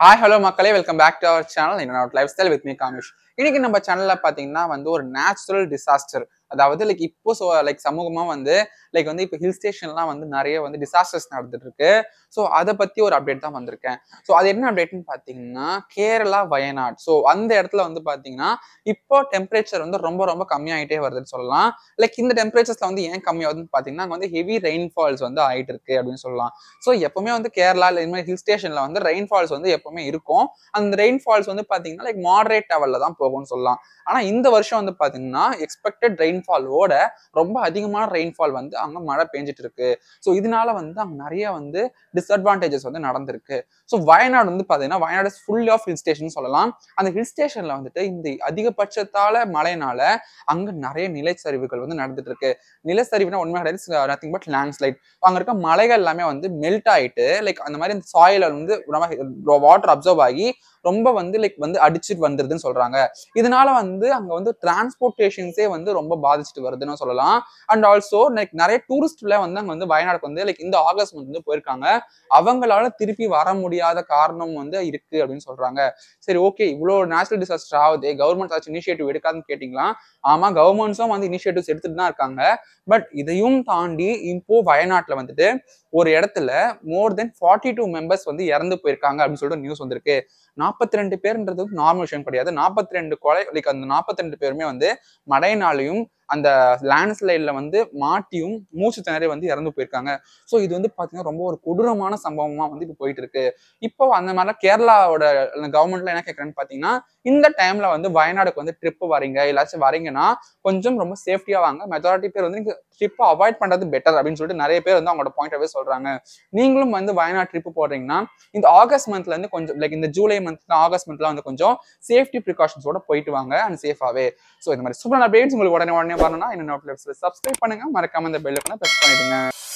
Hi, hello, Makale. Welcome back to our channel, In and Out Lifestyle, with me, Kamish. இன்னைக்கு நம்ம சேனல்ல பாத்தீங்கன்னா வந்து ஒரு நேச்சுரல் டிசாஸ்டர் அதாவது லைக் இப்போ ஸோ லைக் சமூகமாக வந்து லைக் வந்து இப்போ ஹில் ஸ்டேஷன்லாம் வந்து நிறைய வந்து டிசாஸ்டர்ஸ் நடந்துட்டு இருக்கு ஸோ அதை பற்றி ஒரு அப்டேட் தான் வந்திருக்கேன் ஸோ அது என்ன அப்டேட்னு பார்த்தீங்கன்னா கேரளா வயநாட் ஸோ அந்த இடத்துல வந்து பார்த்தீங்கன்னா இப்போ டெம்பரேச்சர் வந்து ரொம்ப ரொம்ப கம்மியாயிட்டே வருதுன்னு சொல்லலாம் லைக் இந்த டெம்பரேச்சர்ஸ்ல வந்து ஏன் கம்மியாகுதுன்னு பார்த்தீங்கன்னா அங்கே வந்து ஹெவி ரெயின்ஃபால்ஸ் வந்து ஆயிட்டு இருக்கு அப்படின்னு சொல்லலாம் ஸோ எப்பவுமே வந்து கேரளா இல்லை இந்த மாதிரி ஹில் ஸ்டேஷன்ல வந்து ரெயின்ஃபால்ஸ் வந்து எப்பவுமே இருக்கும் அந்த ரெயின்ஃபால்ஸ் வந்து பார்த்தீங்கன்னா லைக் மாடரேட் லெவல்ல தான் போகும்னு சொல்லலாம் ஆனா இந்த வருஷம் வந்து பாத்தீங்கன்னா எக்ஸ்பெக்டட் ரெயின்ஃபாலோட ரொம்ப அதிகமான ரெயின்ஃபால் வந்து அங்க மழை பெஞ்சிட்டு இருக்கு ஸோ இதனால வந்து அங்க நிறைய வந்து டிஸ்அட்வான்டேஜஸ் வந்து நடந்திருக்கு ஸோ வயநாடு வந்து பாத்தீங்கன்னா Wayanad full of hill station சொல்லலாம் அந்த ஹில் ஸ்டேஷன்ல வந்துட்டு இந்த அதிகபட்சத்தால மழையினால அங்க நிறைய நிலச்சரிவுகள் வந்து நடந்துட்டு இருக்கு நிலச்சரிவுனா உண்மை கிடையாது நத்திங் பட் லேண்ட்ஸ்லைட் அங்கே இருக்க மலைகள் எல்லாமே வந்து மெல்ட் ஆயிட்டு லைக் அந்த மாதிரி அந்த சாயில் வந்து வாட்டர் அப்சர்வ் ஆகி ரொம்ப வந்து லைக் வந்து அடிச்சுட்டு வந்துருதுன்னு சொல்றாங்க இதனால வந்து அங்க வந்து டிரான்ஸ்போர்டேஷன்ஸே வந்து ரொம்ப பாதிச்சுட்டு வருதுன்னு சொல்லலாம் அண்ட் ஆல்சோ லைக் நிறைய டூரிஸ்ட்ல வந்து அங்க வந்து வயநாடுக்கு வந்து லைக் இந்த ஆகஸ்ட் வந்து போயிருக்காங்க அவங்களால திருப்பி வர முடியாத காரணம் வந்து இருக்கு அப்படின்னு சொல்றாங்க சரி ஓகே இவ்வளோ நேச்சுரல் டிசாஸ்டர் ஆகுது கவர்மெண்ட் இனிஷியேட்டிவ் எடுக்காதுன்னு கேட்டீங்களா ஆமா கவர்மெண்ட்ஸும் வந்து இனிஷியேட்டிவ்ஸ் எடுத்துட்டு தான் இருக்காங்க பட் இதையும் தாண்டி இப்போ வயநாட்டில் வந்துட்டு ஒரு இடத்துல more than forty two members வந்து இறந்து போயிருக்காங்க அப்படின்னு சொல்லிட்டு நியூஸ் வந்திருக்கு நான் நாற்பத்தி ரெண்டு பேர்ன்றது நார்மல் விஷயம் கிடையாது நாற்பத்தி ரெண்டு கொலை லைக் அந்த நாற்பத்தி ரெண்டு பேருமே வந்து மடையினாலையும் அந்த லேண்ட்ஸ்லைடில் வந்து மாட்டியும் மூச்சு திணறி வந்து இறந்து போயிருக்காங்க ஸோ இது வந்து பார்த்தீங்கன்னா ரொம்ப ஒரு கொடூரமான சம்பவமாக வந்து இப்போ போயிட்டு இருக்கு இப்போ அந்த மாதிரிலாம் கேரளாவோட கவர்மெண்ட்ல என்ன கேட்குறேன்னு பார்த்தீங்கன்னா இந்த டைம்ல வந்து வயநாடுக்கு வந்து ட்ரிப் வரீங்க எல்லாச்சும் வரீங்கன்னா கொஞ்சம் ரொம்ப சேஃப்டியா வாங்க மெஜாரிட்டி பேர் வந்து நீங்கள் ட்ரிப்பை அவாய்ட் பண்ணுறது பெட்டர் அப்படின்னு சொல்லிட்டு நிறைய பேர் வந்து அவங்களோட பாயிண்ட் ஆஃபே சொல்கிறாங்க நீங்களும் வந்து வயநாடு ட்ரிப்பு போடுறீங்கன்னா இந்த ஆகஸ்ட் இருந்து கொஞ்சம் லைக் இந்த ஜூலை மந்த் ஆகஸ்ட் மந்த்லாம் வந்து கொஞ்சம் சேஃப்டி ப்ரிகாஷன்ஸோட போயிட்டு வாங்க அண்ட் சேஃபாகவே ஸோ இந்த மாதிரி சூப்பரான அப்டேட்ஸ் உங்களுக்கு உடனே உடனே வரணும்னா நோட்டில் சப்ஸ்கிரைப் பண்ணுங்க மறக்காம இந்த பெல்லுக்குன்னா ப்ரெஸ் பண்ணிடுங்க